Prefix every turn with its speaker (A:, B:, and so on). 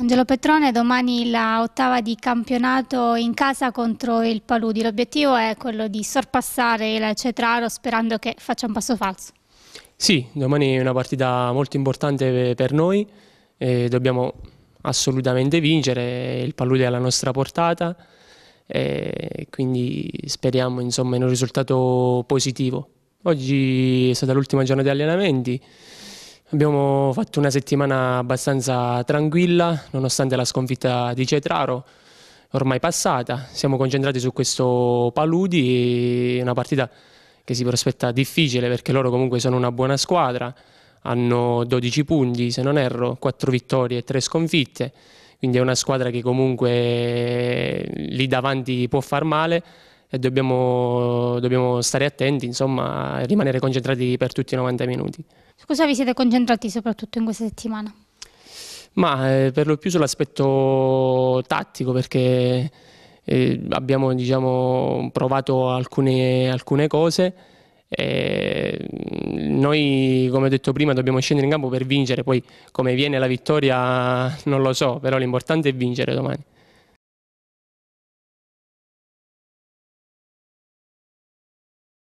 A: Angelo Petrone, domani la ottava di campionato in casa contro il Paludi. L'obiettivo è quello di sorpassare il Cetraro sperando che faccia un passo falso.
B: Sì, domani è una partita molto importante per noi, dobbiamo assolutamente vincere, il Paludi è alla nostra portata, quindi speriamo insomma, in un risultato positivo. Oggi è stata l'ultima giornata di allenamenti, Abbiamo fatto una settimana abbastanza tranquilla, nonostante la sconfitta di Cetraro, ormai passata. Siamo concentrati su questo Paludi, una partita che si prospetta difficile perché loro comunque sono una buona squadra, hanno 12 punti se non erro, 4 vittorie e 3 sconfitte, quindi è una squadra che comunque lì davanti può far male e dobbiamo, dobbiamo stare attenti, insomma, rimanere concentrati per tutti i 90 minuti.
C: Su cosa vi siete concentrati soprattutto in questa settimana?
B: Ma eh, per lo più sull'aspetto tattico perché eh, abbiamo diciamo, provato alcune, alcune cose. Eh, noi, come ho detto prima, dobbiamo scendere in campo per vincere, poi come viene la vittoria non lo so, però l'importante è vincere domani.